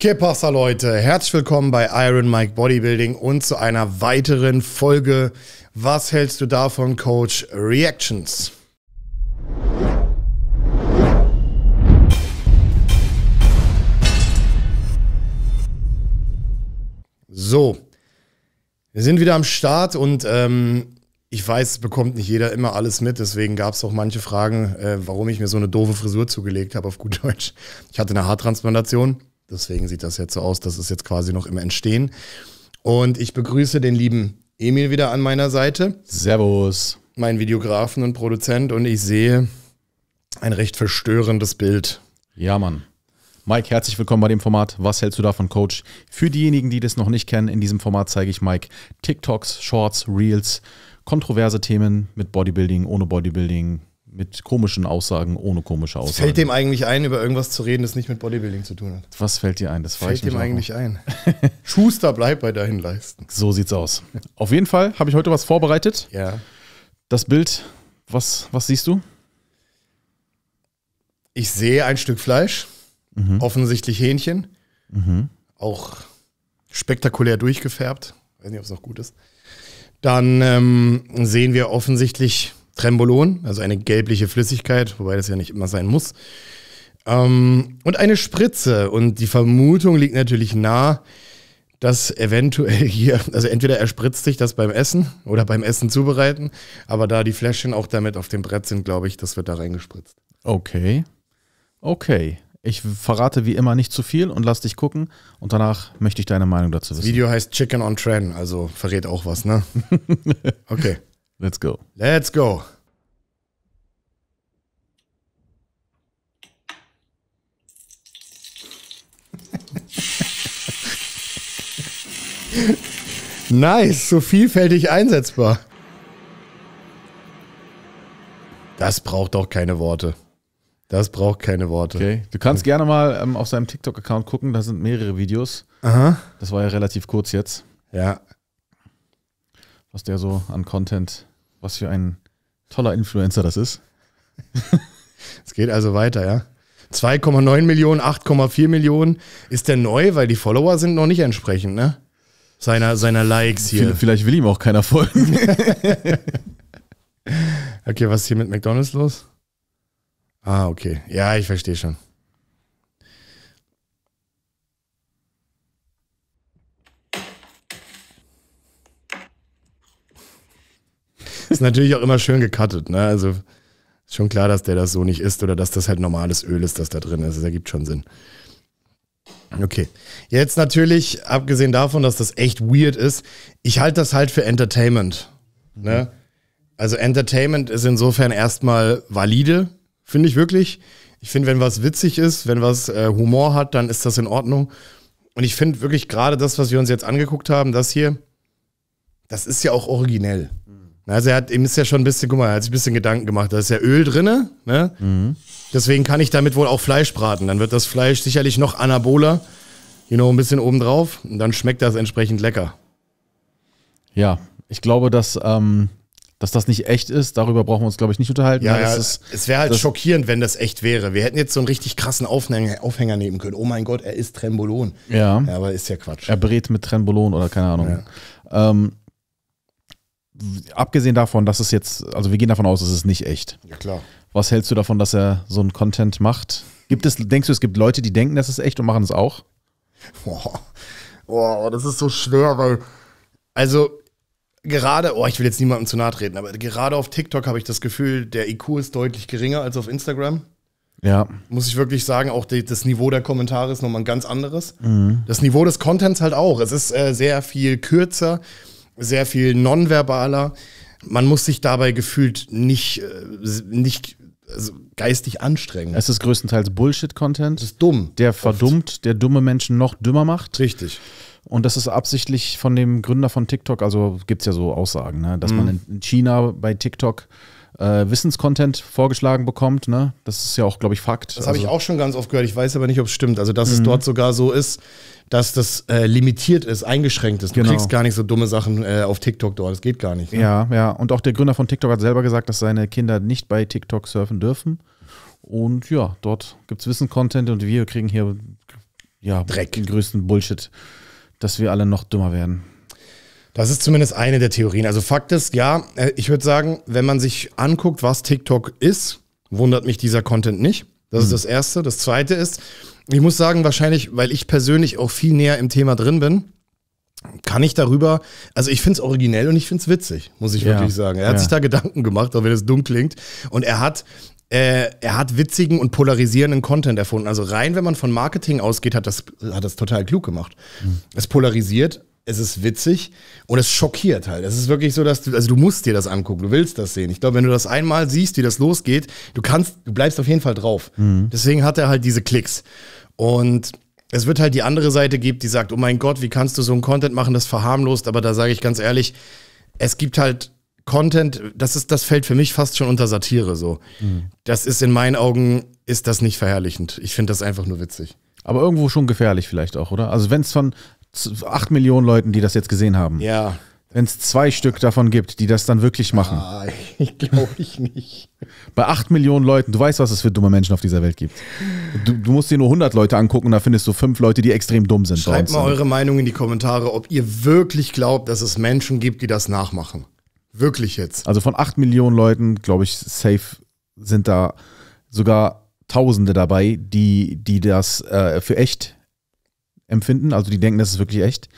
Que Leute? Herzlich willkommen bei Iron Mike Bodybuilding und zu einer weiteren Folge. Was hältst du davon, Coach? Reactions. So, wir sind wieder am Start und ähm, ich weiß, bekommt nicht jeder immer alles mit, deswegen gab es auch manche Fragen, äh, warum ich mir so eine doofe Frisur zugelegt habe auf gut Deutsch. Ich hatte eine Haartransplantation Deswegen sieht das jetzt so aus. Das ist jetzt quasi noch im Entstehen. Und ich begrüße den lieben Emil wieder an meiner Seite. Servus. Mein Videografen und Produzent. Und ich sehe ein recht verstörendes Bild. Ja, Mann. Mike, herzlich willkommen bei dem Format. Was hältst du davon, Coach? Für diejenigen, die das noch nicht kennen, in diesem Format zeige ich Mike TikToks, Shorts, Reels, kontroverse Themen mit Bodybuilding, ohne Bodybuilding, mit komischen Aussagen, ohne komische Aussagen. fällt dem eigentlich ein, über irgendwas zu reden, das nicht mit Bodybuilding zu tun hat? Was fällt dir ein? Das fällt dem eigentlich noch. ein. Schuster bleibt bei deinen Leisten. So sieht's aus. Auf jeden Fall habe ich heute was vorbereitet. Ja. Das Bild, was, was siehst du? Ich sehe ein Stück Fleisch, mhm. offensichtlich Hähnchen, mhm. auch spektakulär durchgefärbt. weiß nicht, ob es noch gut ist. Dann ähm, sehen wir offensichtlich Trembolon, also eine gelbliche Flüssigkeit, wobei das ja nicht immer sein muss. Ähm, und eine Spritze. Und die Vermutung liegt natürlich nah, dass eventuell hier, also entweder er spritzt sich das beim Essen oder beim Essen zubereiten, aber da die Fläschchen auch damit auf dem Brett sind, glaube ich, das wird da reingespritzt. Okay. Okay. Ich verrate wie immer nicht zu viel und lass dich gucken und danach möchte ich deine Meinung dazu wissen. Das Video heißt Chicken on Trend, also verrät auch was, ne? Okay. Let's go. Let's go. nice, so vielfältig einsetzbar. Das braucht doch keine Worte. Das braucht keine Worte. Okay. Du kannst gerne mal ähm, auf seinem TikTok-Account gucken, da sind mehrere Videos. Aha. Das war ja relativ kurz jetzt. Ja. Was der so an Content was für ein toller Influencer das ist. es geht also weiter, ja. 2,9 Millionen, 8,4 Millionen. Ist der neu, weil die Follower sind noch nicht entsprechend, ne? Seiner, seiner Likes hier. Vielleicht will ihm auch keiner folgen. okay, was ist hier mit McDonalds los? Ah, okay. Ja, ich verstehe schon. Ist natürlich auch immer schön gecuttet, ne? Also ist schon klar, dass der das so nicht isst oder dass das halt normales Öl ist, das da drin ist. Das ergibt schon Sinn. Okay. Jetzt natürlich, abgesehen davon, dass das echt weird ist, ich halte das halt für Entertainment. Ne? Also Entertainment ist insofern erstmal valide, finde ich wirklich. Ich finde, wenn was witzig ist, wenn was äh, Humor hat, dann ist das in Ordnung. Und ich finde wirklich gerade das, was wir uns jetzt angeguckt haben, das hier, das ist ja auch originell. Also er hat, ihm ist ja schon ein bisschen, guck mal, er hat sich ein bisschen Gedanken gemacht. Da ist ja Öl drin, ne? Mhm. Deswegen kann ich damit wohl auch Fleisch braten. Dann wird das Fleisch sicherlich noch anaboler, you know, ein bisschen obendrauf. Und dann schmeckt das entsprechend lecker. Ja, ich glaube, dass, ähm, dass das nicht echt ist. Darüber brauchen wir uns, glaube ich, nicht unterhalten. Ja, ja ist, es wäre halt schockierend, wenn das echt wäre. Wir hätten jetzt so einen richtig krassen Aufhänger, Aufhänger nehmen können. Oh mein Gott, er isst Trembolon. Ja. ja. Aber ist ja Quatsch. Er brät mit Trembolon oder keine Ahnung. Ja. Ähm, abgesehen davon, dass es jetzt, also wir gehen davon aus, es ist nicht echt. Ja, klar. Was hältst du davon, dass er so einen Content macht? Gibt es, denkst du, es gibt Leute, die denken, das ist echt und machen es auch? Boah, oh, das ist so schwer, weil, also gerade, oh, ich will jetzt niemandem zu nahe treten, aber gerade auf TikTok habe ich das Gefühl, der IQ ist deutlich geringer als auf Instagram. Ja. Muss ich wirklich sagen, auch die, das Niveau der Kommentare ist nochmal ein ganz anderes. Mhm. Das Niveau des Contents halt auch. Es ist äh, sehr viel kürzer sehr viel nonverbaler. Man muss sich dabei gefühlt nicht, äh, nicht also geistig anstrengen. Es ist größtenteils Bullshit-Content. Es ist dumm. Der verdummt, oft. der dumme Menschen noch dümmer macht. Richtig. Und das ist absichtlich von dem Gründer von TikTok, also gibt es ja so Aussagen, ne? dass mhm. man in China bei TikTok äh, Wissenscontent vorgeschlagen bekommt. Ne? Das ist ja auch, glaube ich, Fakt. Das also, habe ich auch schon ganz oft gehört. Ich weiß aber nicht, ob es stimmt. Also, dass es mhm. dort sogar so ist, dass das äh, limitiert ist, eingeschränkt ist. Du genau. kriegst gar nicht so dumme Sachen äh, auf TikTok dort. Das geht gar nicht. Ne? Ja, ja. Und auch der Gründer von TikTok hat selber gesagt, dass seine Kinder nicht bei TikTok surfen dürfen. Und ja, dort gibt es Wissenscontent und wir kriegen hier ja, Dreck. den größten Bullshit, dass wir alle noch dümmer werden. Das ist zumindest eine der Theorien. Also Fakt ist, ja, äh, ich würde sagen, wenn man sich anguckt, was TikTok ist, wundert mich dieser Content nicht. Das mhm. ist hm. das Erste. Das Zweite ist, ich muss sagen, wahrscheinlich, weil ich persönlich auch viel näher im Thema drin bin, kann ich darüber, also ich finde es originell und ich finde es witzig, muss ich ja. wirklich sagen. Er hat ja. sich da Gedanken gemacht, auch wenn es dumm klingt. Und er hat äh, er hat witzigen und polarisierenden Content erfunden. Also rein, wenn man von Marketing ausgeht, hat das, hat das total klug gemacht. Mhm. Es polarisiert, es ist witzig und es schockiert halt. Es ist wirklich so, dass du, also du musst dir das angucken, du willst das sehen. Ich glaube, wenn du das einmal siehst, wie das losgeht, du kannst, du bleibst auf jeden Fall drauf. Mhm. Deswegen hat er halt diese Klicks. Und es wird halt die andere Seite geben, die sagt, oh mein Gott, wie kannst du so ein Content machen, das verharmlost, aber da sage ich ganz ehrlich, es gibt halt Content, das ist, das fällt für mich fast schon unter Satire so. Mhm. Das ist in meinen Augen, ist das nicht verherrlichend. Ich finde das einfach nur witzig. Aber irgendwo schon gefährlich vielleicht auch, oder? Also wenn es von, acht Millionen Leuten, die das jetzt gesehen haben. Ja. Wenn es zwei Stück davon gibt, die das dann wirklich machen. Ah, ich glaube ich nicht. Bei acht Millionen Leuten, du weißt, was es für dumme Menschen auf dieser Welt gibt. Du, du musst dir nur 100 Leute angucken, da findest du fünf Leute, die extrem dumm sind. Schreibt mal eure Meinung in die Kommentare, ob ihr wirklich glaubt, dass es Menschen gibt, die das nachmachen. Wirklich jetzt. Also von acht Millionen Leuten, glaube ich, safe sind da sogar Tausende dabei, die, die das äh, für echt empfinden. Also die denken, das ist wirklich echt.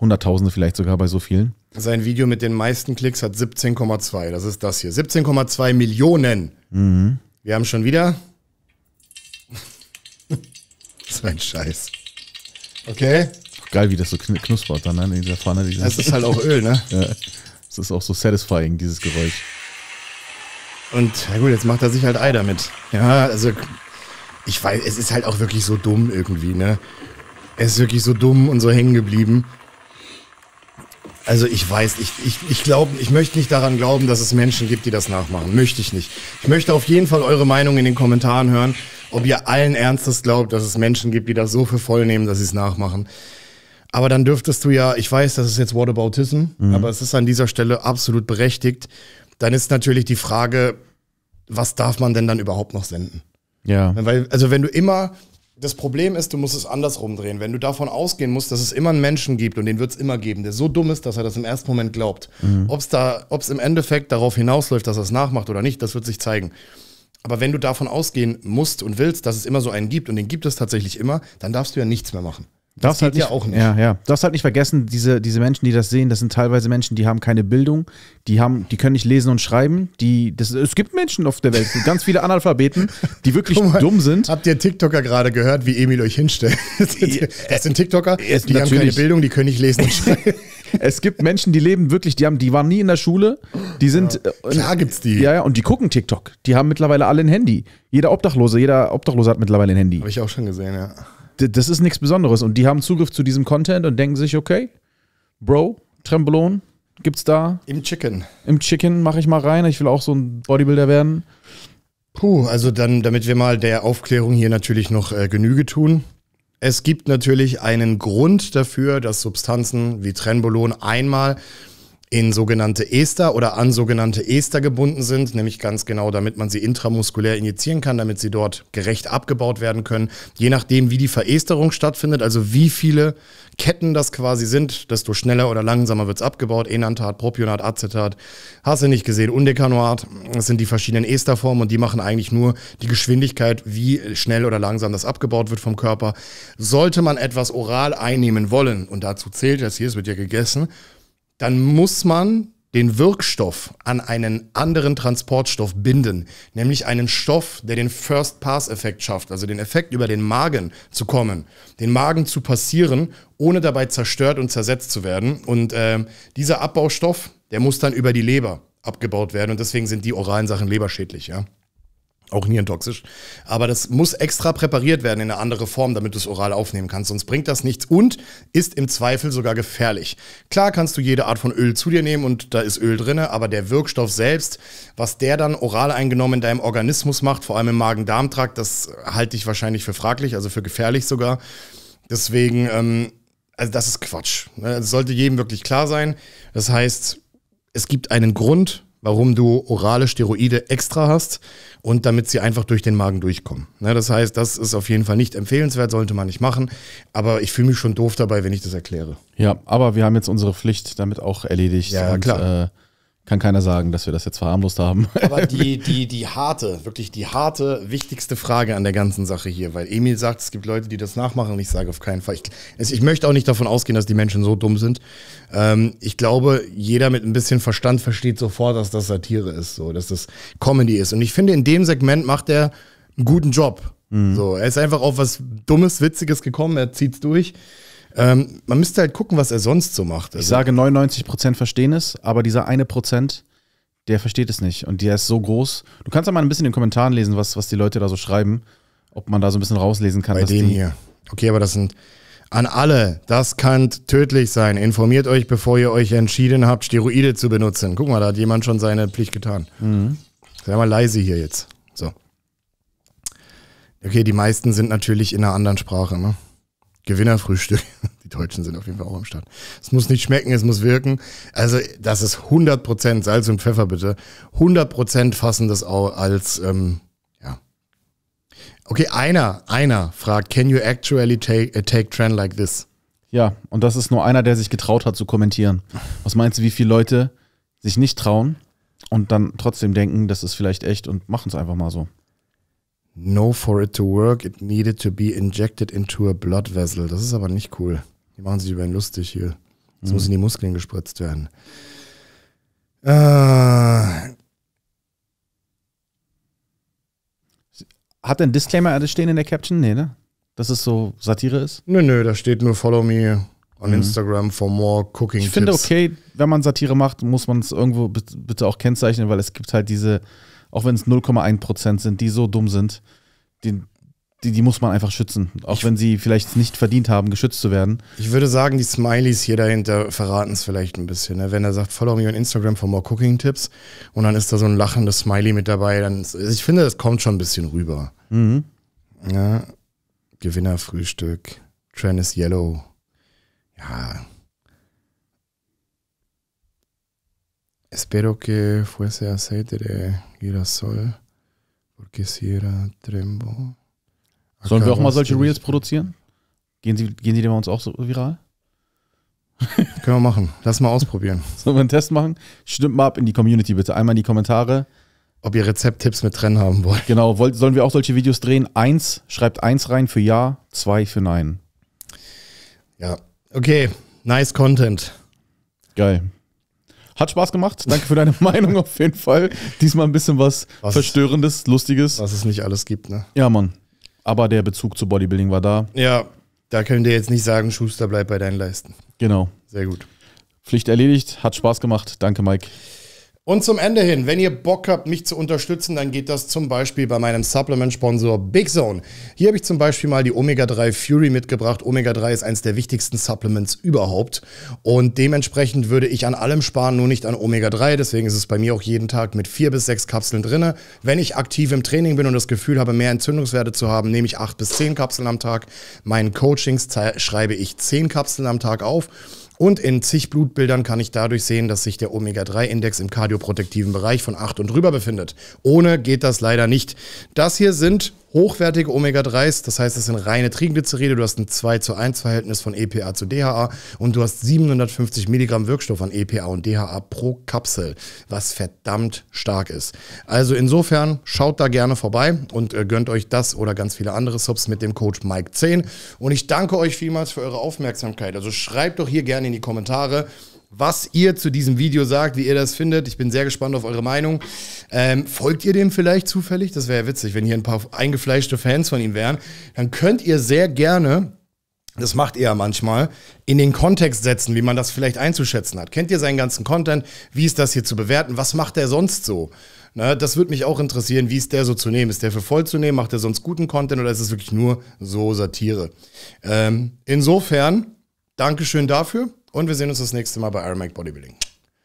Hunderttausende vielleicht sogar bei so vielen. Sein Video mit den meisten Klicks hat 17,2. Das ist das hier. 17,2 Millionen. Mhm. Wir haben schon wieder. so ein Scheiß. Okay. Geil, wie das so knuspert dann ne, in dieser Pfanne. Das ist halt auch Öl, ne? ja. Das ist auch so satisfying, dieses Geräusch. Und na gut, jetzt macht er sich halt Ei damit. Ja, also ich weiß, es ist halt auch wirklich so dumm irgendwie, ne? Er ist wirklich so dumm und so hängen geblieben. Also ich weiß, ich, ich, ich glaube, ich möchte nicht daran glauben, dass es Menschen gibt, die das nachmachen. Möchte ich nicht. Ich möchte auf jeden Fall eure Meinung in den Kommentaren hören, ob ihr allen Ernstes glaubt, dass es Menschen gibt, die das so für voll nehmen, dass sie es nachmachen. Aber dann dürftest du ja, ich weiß, das ist jetzt Whataboutism, mhm. aber es ist an dieser Stelle absolut berechtigt. Dann ist natürlich die Frage, was darf man denn dann überhaupt noch senden? Ja. Weil, also wenn du immer das Problem ist, du musst es andersrum drehen. Wenn du davon ausgehen musst, dass es immer einen Menschen gibt und den wird es immer geben, der so dumm ist, dass er das im ersten Moment glaubt. Mhm. Ob es da, ob's im Endeffekt darauf hinausläuft, dass er es nachmacht oder nicht, das wird sich zeigen. Aber wenn du davon ausgehen musst und willst, dass es immer so einen gibt und den gibt es tatsächlich immer, dann darfst du ja nichts mehr machen. Darfst halt ja auch nicht. Ja, ja. Darfst halt nicht vergessen, diese, diese Menschen, die das sehen, das sind teilweise Menschen, die haben keine Bildung, die haben, die können nicht lesen und schreiben. Die, das, es gibt Menschen auf der Welt, ganz viele Analphabeten, die wirklich mal, dumm sind. Habt ihr TikToker gerade gehört, wie Emil euch hinstellt? Das sind TikToker, die haben keine Bildung, die können nicht lesen und schreiben. es gibt Menschen, die leben wirklich, die haben, die waren nie in der Schule, die sind. Ja, äh, klar gibt's die. Ja, ja, und die gucken TikTok. Die haben mittlerweile alle ein Handy. Jeder Obdachlose, jeder Obdachlose hat mittlerweile ein Handy. Habe ich auch schon gesehen, ja das ist nichts Besonderes. Und die haben Zugriff zu diesem Content und denken sich, okay, Bro, Trembolon gibt's da. Im Chicken. Im Chicken mache ich mal rein. Ich will auch so ein Bodybuilder werden. Puh, also dann, damit wir mal der Aufklärung hier natürlich noch äh, Genüge tun. Es gibt natürlich einen Grund dafür, dass Substanzen wie Trenbolon einmal in sogenannte Ester oder an sogenannte Ester gebunden sind, nämlich ganz genau, damit man sie intramuskulär injizieren kann, damit sie dort gerecht abgebaut werden können. Je nachdem, wie die Veresterung stattfindet, also wie viele Ketten das quasi sind, desto schneller oder langsamer wird es abgebaut. Enantat, Propionat, Acetat, hast du nicht gesehen, Undecanoat, das sind die verschiedenen Esterformen und die machen eigentlich nur die Geschwindigkeit, wie schnell oder langsam das abgebaut wird vom Körper. Sollte man etwas oral einnehmen wollen, und dazu zählt das hier, es wird ja gegessen, dann muss man den Wirkstoff an einen anderen Transportstoff binden, nämlich einen Stoff, der den First-Pass-Effekt schafft, also den Effekt über den Magen zu kommen, den Magen zu passieren, ohne dabei zerstört und zersetzt zu werden. Und äh, dieser Abbaustoff, der muss dann über die Leber abgebaut werden und deswegen sind die oralen Sachen leberschädlich, ja auch nierentoxisch. Aber das muss extra präpariert werden in eine andere Form, damit du es oral aufnehmen kannst. Sonst bringt das nichts und ist im Zweifel sogar gefährlich. Klar kannst du jede Art von Öl zu dir nehmen und da ist Öl drin, aber der Wirkstoff selbst, was der dann oral eingenommen in deinem Organismus macht, vor allem im Magen-Darm-Trakt, das halte ich wahrscheinlich für fraglich, also für gefährlich sogar. Deswegen, ähm, also das ist Quatsch. Das ne? also sollte jedem wirklich klar sein. Das heißt, es gibt einen Grund, warum du orale Steroide extra hast und damit sie einfach durch den Magen durchkommen. Ne, das heißt, das ist auf jeden Fall nicht empfehlenswert, sollte man nicht machen. Aber ich fühle mich schon doof dabei, wenn ich das erkläre. Ja, aber wir haben jetzt unsere Pflicht damit auch erledigt. Ja, und, klar. Äh, kann keiner sagen, dass wir das jetzt verharmlost haben. Aber die, die, die harte, wirklich die harte, wichtigste Frage an der ganzen Sache hier, weil Emil sagt, es gibt Leute, die das nachmachen und ich sage auf keinen Fall. Ich, ich möchte auch nicht davon ausgehen, dass die Menschen so dumm sind. Ähm, ich glaube, jeder mit ein bisschen Verstand versteht sofort, dass das Satire ist, so, dass das Comedy ist. Und ich finde, in dem Segment macht er einen guten Job. Mhm. So, er ist einfach auf was Dummes, Witziges gekommen, er zieht es durch. Ähm, man müsste halt gucken, was er sonst so macht. Also ich sage, 99 Prozent verstehen es, aber dieser eine Prozent, der versteht es nicht. Und der ist so groß. Du kannst ja mal ein bisschen in den Kommentaren lesen, was, was die Leute da so schreiben, ob man da so ein bisschen rauslesen kann. Bei dem hier. Okay, aber das sind an alle. Das kann tödlich sein. Informiert euch, bevor ihr euch entschieden habt, Steroide zu benutzen. Guck mal, da hat jemand schon seine Pflicht getan. Mhm. Sei mal leise hier jetzt. So. Okay, die meisten sind natürlich in einer anderen Sprache, ne? Gewinnerfrühstück. Die Deutschen sind auf jeden Fall auch am Start. Es muss nicht schmecken, es muss wirken. Also das ist 100% Salz und Pfeffer bitte. 100% fassen das auch als, ähm, ja. Okay, einer, einer fragt, can you actually take, a äh, take trend like this? Ja, und das ist nur einer, der sich getraut hat zu kommentieren. Was meinst du, wie viele Leute sich nicht trauen und dann trotzdem denken, das ist vielleicht echt und machen es einfach mal so? No, for it to work, it needed to be injected into a blood vessel. Das ist aber nicht cool. Die machen sich über ihn lustig hier. Jetzt mhm. muss in die Muskeln gespritzt werden. Äh. Hat ein Disclaimer alles stehen in der Caption? Nee, ne? Dass es so Satire ist? Nö, nö, da steht nur Follow me on mhm. Instagram for more cooking Ich finde Tipps. okay, wenn man Satire macht, muss man es irgendwo bitte auch kennzeichnen, weil es gibt halt diese auch wenn es 0,1% sind, die so dumm sind, die, die, die, muss man einfach schützen. Auch ich wenn sie vielleicht nicht verdient haben, geschützt zu werden. Ich würde sagen, die Smileys hier dahinter verraten es vielleicht ein bisschen. Ne? Wenn er sagt, follow me on Instagram for more cooking tips und dann ist da so ein lachendes Smiley mit dabei, dann also ich finde, das kommt schon ein bisschen rüber. Mhm. Ja, Gewinnerfrühstück, Trend is yellow. Espero que fuese aceite de girasol, porque si era trembo. Sollen wir auch mal solche Reels produzieren? Gehen die, gehen sie denn bei uns auch so viral? Können wir machen. Lass mal ausprobieren. Sollen wir einen Test machen? Stimmt mal ab in die Community bitte. Einmal in die Kommentare. Ob ihr Rezepttipps mit Trennen haben wollt. Genau. sollen wir auch solche Videos drehen? Eins, schreibt eins rein für Ja, zwei für Nein. Ja. Okay. Nice Content. Geil. Hat Spaß gemacht. Danke für deine Meinung auf jeden Fall. Diesmal ein bisschen was, was Verstörendes, Lustiges. Was es nicht alles gibt, ne? Ja, Mann. Aber der Bezug zu Bodybuilding war da. Ja, da können wir jetzt nicht sagen, Schuster, bleib bei deinen Leisten. Genau. Sehr gut. Pflicht erledigt, hat Spaß gemacht. Danke, Mike. Und zum Ende hin, wenn ihr Bock habt, mich zu unterstützen, dann geht das zum Beispiel bei meinem Supplement-Sponsor Big Zone. Hier habe ich zum Beispiel mal die Omega-3 Fury mitgebracht. Omega-3 ist eines der wichtigsten Supplements überhaupt. Und dementsprechend würde ich an allem sparen, nur nicht an Omega-3. Deswegen ist es bei mir auch jeden Tag mit vier bis sechs Kapseln drin. Wenn ich aktiv im Training bin und das Gefühl habe, mehr Entzündungswerte zu haben, nehme ich acht bis zehn Kapseln am Tag. Meinen Coachings schreibe ich zehn Kapseln am Tag auf. Und in zig Blutbildern kann ich dadurch sehen, dass sich der Omega-3-Index im kardioprotektiven Bereich von 8 und drüber befindet. Ohne geht das leider nicht. Das hier sind hochwertige Omega-3s. Das heißt, es sind reine Triglyceride. Du hast ein 2 zu 1 Verhältnis von EPA zu DHA und du hast 750 Milligramm Wirkstoff an EPA und DHA pro Kapsel, was verdammt stark ist. Also insofern schaut da gerne vorbei und äh, gönnt euch das oder ganz viele andere Subs mit dem Code Mike10. Und ich danke euch vielmals für eure Aufmerksamkeit. Also schreibt doch hier gerne in die Kommentare, was ihr zu diesem Video sagt, wie ihr das findet. Ich bin sehr gespannt auf eure Meinung. Ähm, folgt ihr dem vielleicht zufällig? Das wäre ja witzig, wenn hier ein paar eingefleischte Fans von ihm wären. Dann könnt ihr sehr gerne das macht ihr ja manchmal, in den Kontext setzen, wie man das vielleicht einzuschätzen hat. Kennt ihr seinen ganzen Content? Wie ist das hier zu bewerten? Was macht er sonst so? Na, ne, das würde mich auch interessieren, wie ist der so zu nehmen? Ist der für voll zu nehmen? Macht er sonst guten Content oder ist es wirklich nur so Satire? Ähm, insofern, Dankeschön dafür. Und wir sehen uns das nächste Mal bei Iron Mike Bodybuilding.